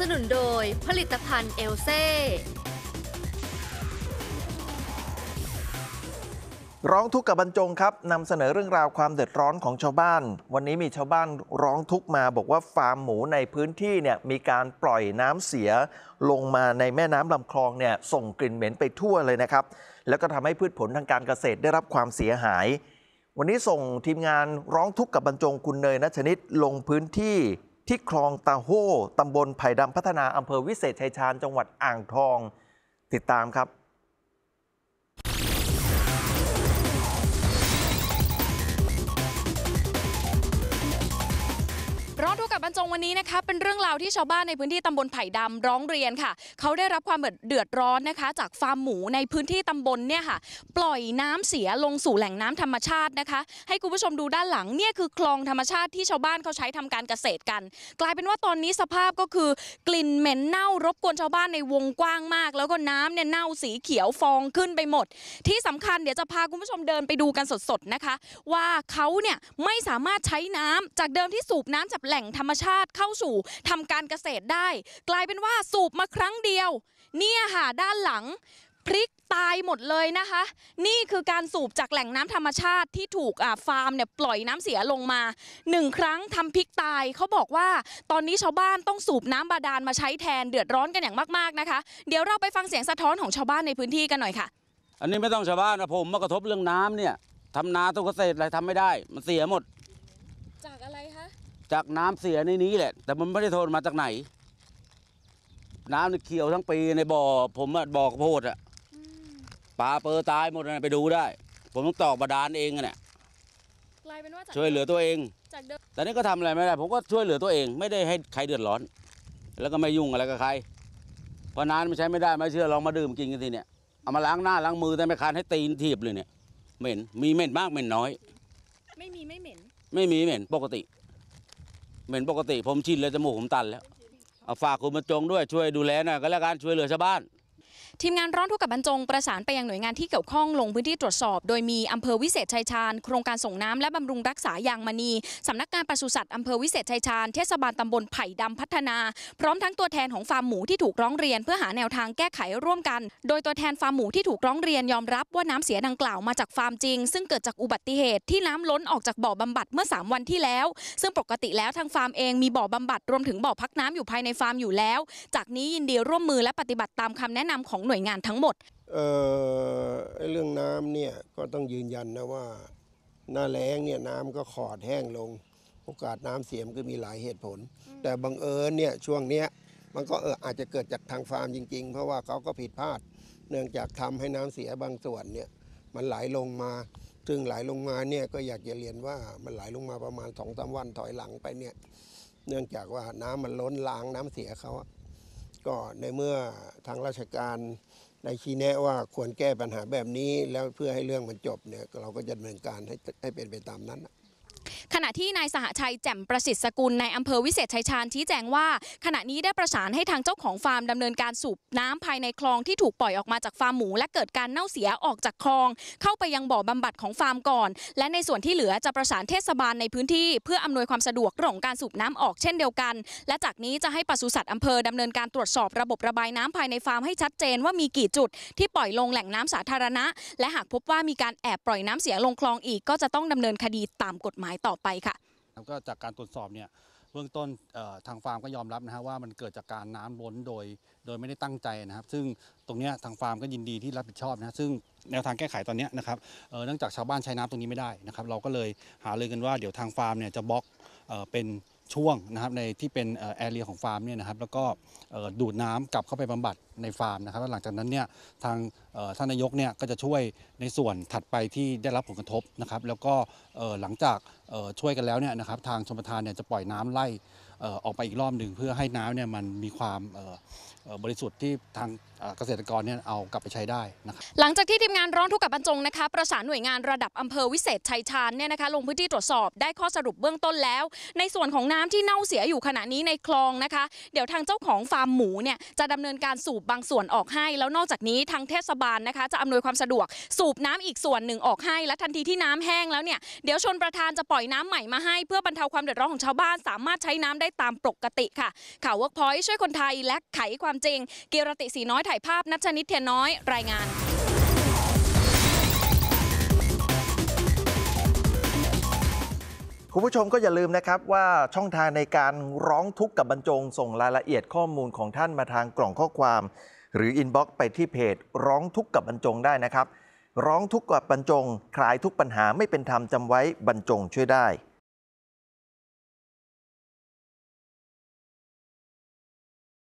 สนุนโดยผลิตภัณฑ์เอลเซ่ร้องทุกข์กับบรรจงครับนำเสนอเรื่องราวความเดือดร้อนของชาวบ้าน วันนี้มีชาวบ้านร้องทุกข์มาบอกว่าฟาร์มหมูในพื้นที่เนี่ยมีการปล่อยน้ำเสีย ลงมาในแม่น้ำลำคลองเนี่ยส่งกลิ่นเหม็นไปทั่วเลยนะครับ แล้วก็ทำให้พืชผลทางการเกษตรได้รับความเสียหาย วันนี้ส่งทีมงานร้องทุกข์กับบรรจงคุณเนยนัชนิดลงพื้นที่ที่คลองตาโฮตำบลไผ่ดำ พัฒนาอำเภอวิเศษชัยชาญ จังหวัดอ่างทอง ติดตามครับอทุกกับบรรจงวันนี้นะคะเป็นเรื่องราวที่ชาวบ้านในพื้นที่ตำบลไผ่ดำร้องเรียนค่ะ เขาได้รับความเดือดร้อนนะคะ จากฟาร์มหมูในพื้นที่ตำบลเนี่ยค่ะ ปล่อยน้ำเสียลงสู่แหล่งน้ำธรรมชาตินะคะ ให้คุณผู้ชมดูด้านหลังเนี่ยคือคลองธรรมชาติที่ชาวบ้านเขาใช้ทำการเกษตรกัน กลายเป็นว่าตอนนี้สภาพก็คือกลิ่นเหม็นเน่ารบกวนชาวบ้านในวงกว้างมาก แล้วก็น้ำเนี่ยเน่าสีเขียวฟองขึ้นไปหมด ที่สำคัญเดี๋ยวจะพาคุณผู้ชมเดินไปดูกันสดๆนะคะ ว่าเขาเนี่ยไม่สามารถใช้น้ำจากเดิมที่สูบน้ำจากแหล่งงธรรมชาติเข้าสู่ทำการเกษตรได้ กลายเป็นว่าสูบมาครั้งเดียว เนี่ยค่ะด้านหลัง พริกตายหมดเลยนะคะ นี่คือการสูบจากแหล่งน้ำธรรมชาติที่ถูกฟาร์มเนี่ยปล่อยน้ำเสียลงมาหนึ่งครั้งทำพริกตายเขาบอกว่าตอนนี้ชาวบ้านต้องสูบน้ำบาดาลมาใช้แทนเดือดร้อนกันอย่างมากๆนะคะเดี๋ยวเราไปฟังเสียงสะท้อนของชาวบ้านในพื้นที่กันหน่อยค่ะ อันนี้ไม่ต้องชาวบ้านนะผมมากระทบเรื่องน้ำเนี่ยทำนาต้องเกษตรอะไรทำไม่ได้มันเสียหมดจากน้ำเสียในนี้แหละแต่มันไม่ได้โทนมาจากไหน น้ำเขียวทั้งปีในบ่อ ผมบ่อกระโพดอะปลาเปอร์ตายหมดนะไปดูได้ ผมต้องตอกบาดาลเองอะเนี่ยช่วยเหลือตัวเองจากเดิมแต่นี่ก็ทำอะไรไม่ได้ผมก็ช่วยเหลือตัวเองไม่ได้ให้ใครเดือดร้อน แล้วก็ไม่ยุ่งอะไรกับใครเพราะน้ำมันใช้ไม่ได้ไม่เชื่อลองมาดื่มกินกันทีเนี่ยเอามาล้างหน้าล้างมือแต่ไม่คานให้ตีนทีบเลยเนี่ยเหม็นมีเหม็นมากเหม็นน้อย ไม่มีไม่เหม็นไม่มีเหม็นปกติเหม็นปกติผมชินเลยจมูกผมตันแล้วเอาฝากคุณมาจงด้วยช่วยดูแลหน่อยก็แล้วกันช่วยเหลือชาวบ้านทีมงานร้อนทุกข์กับบรรจงประสานไปยังหน่วยงานที่เกี่ยวข้องลงพื้นที่ตรวจสอบ โดยมีอำเภอวิเศษชัยชาญ โครงการส่งน้ำและบำรุงรักษายางมณีสำนักงานปศุสัตว์อำเภอวิเศษชัยชาญเทศบาลตำบลไผ่ดำพัฒนา พร้อมทั้งตัวแทนของฟาร์มหมูที่ถูกร้องเรียนเพื่อหาแนวทางแก้ไขร่วมกัน โดยตัวแทนฟาร์มหมูที่ถูกร้องเรียนยอมรับว่าน้ำเสียดังกล่าวมาจากฟาร์มจริง ซึ่งเกิดจากอุบัติเหตุที่น้ำล้นออกจากบ่อบำบัดเมื่อ 3 วันที่แล้ว ซึ่งปกติแล้วทางฟาร์มเองมีบ่อบำบัดรวมถึงบ่อพักน้ำอยู่ภายในฟาร์มอยู่แล้ว จากนี้ยินดีร่วมมือและปฏิบัติตามคำแนะนำของหน่วยงานทั้งหมดเออเรื่องน้ำเนี่ยก็ต้องยืนยันนะว่า หน้าแล้งเนี่ยน้ำก็ขอดแห้งลง โอกาสน้ำเสียมก็มีหลายเหตุผล แต่บังเอิญเนี่ยช่วงเนี้ยมันก็เอออาจจะเกิดจากทางฟาร์มจริง ๆ เพราะว่าเขาก็ผิดพลาด เนื่องจากทำให้น้ำเสียบางส่วนเนี่ยมันไหลลงมาซึ่งไหลลงมาเนี่ยก็อยากจะเรียนว่ามันไหลลงมาประมาณสองสาวันถอยหลังไปเนี่ยเนื่องจากว่าน้ำมันล้นล้างน้ำเสียเขาก็ในเมื่อทางราชการได้ชี้แนะว่าควรแก้ปัญหาแบบนี้แล้วเพื่อให้เรื่องมันจบเนี่ยเราก็จะดำเนินการให้ให้เป็นไปตามนั้นขณะที่นายสหชัยแจ่มประสิทธิ์สกุลในอำเภอวิเศษชัยชาญชี้แจงว่า ขณะนี้ได้ประสานให้ทางเจ้าของฟาร์มดำเนินการสูบน้ำภายในคลองที่ถูกปล่อยออกมาจากฟาร์มหมูและเกิดการเน่าเสียออกจากคลองเข้าไปยังบ่อบำบัดของฟาร์มก่อน และในส่วนที่เหลือจะประสานเทศบาลในพื้นที่เพื่ออำนวยความสะดวกเรื่องการสูบน้ำออกเช่นเดียวกัน และจากนี้จะให้ปศุสัตว์อำเภอดำเนินการตรวจสอบระบบระบายน้ำภายในฟาร์มให้ชัดเจนว่ามีกี่จุดที่ปล่อยลงแหล่งน้ำสาธารณะ และหากพบว่ามีการแอบปล่อยน้ำเสียลงคลองอีกก็จะต้องดำเนินคดีตามกฎหมายต่อไปค่ะก็จากการตรวจสอบเนี่ยเบื้องต้นทางฟาร์มก็ยอมรับนะฮะว่ามันเกิดจากการน้ำล้นโดยโดยไม่ได้ตั้งใจนะครับซึ่งตรงนี้ทางฟาร์มก็ยินดีที่รับผิดชอบนะซึ่งแนวทางแก้ไขตอนนี้นะครับเนื่องจากชาวบ้านใช้น้ำตรงนี้ไม่ได้นะครับเราก็เลยหาเลยกันว่าเดี๋ยวทางฟาร์มเนี่ยจะบล็อกเป็นช่วงนะครับในที่เป็นแอเรียของฟาร์มเนี่ยนะครับแล้วก็ดูดน้ำกลับเข้าไปบำบัดในฟาร์มนะครับแล้วหลังจากนั้นเนี่ยทางท่านนายกเนี่ยก็จะช่วยในส่วนถัดไปที่ได้รับผลกระทบนะครับแล้วก็หลังจากช่วยกันแล้วเนี่ยนะครับทางชมประทานเนี่ยจะปล่อยน้ำไล่ออกไปอีกรอบหนึ่งเพื่อให้น้ำเนี่ยมันมีความบริสุทธิ์ที่ทางเกษตรกรเนี่ย เอากลับไปใช้ได้นะครับหลังจากที่ทีมงานร้องทุกข์กับบรรจงนะคะประสานหน่วยงานระดับอำเภอวิเศษชัยชาญเนี่ยนะคะลงพื้นที่ตรวจสอบได้ข้อสรุปเบื้องต้นแล้ว ในส่วนของน้ำที่เน่าเสียอยู่ขณะนี้ในคลองนะคะเดี๋ยวทางเจ้าของฟาร์มหมูเนี่ยจะดำเนินการสูบบางส่วนออกให้ แล้วนอกจากนี้ทางเทศบาลนะคะจะอำนวยความสะดวกสูบน้ำอีกส่วนหนึ่งออกให้และทันทีที่น้ำแห้งแล้วเนี่ยเดี๋ยวชนประธานจะปล่อยน้ำใหม่มาให้เพื่อบรรเทาความเดือดร้อนของชาวบ้าน สามารถใช้น้ำได้ตามปกติค่ะ ข่าวเวิร์กพอยต์ช่วยคนไทยและไขความจริง เกียรติสีน้อยถ่ายภาพนัชนิดเทียนน้อยรายงาน คุณผู้ชมก็อย่าลืมนะครับว่าช่องทางในการร้องทุกข์กับบรรจง ส่งรายละเอียดข้อมูลของท่านมาทางกล่องข้อความหรืออินบ็อกซ์ไปที่เพจร้องทุกข์กับบรรจงได้นะครับ ร้องทุกข์กับบรรจงคลายทุกปัญหาไม่เป็นธรรมจำไว้บรรจงช่วยได้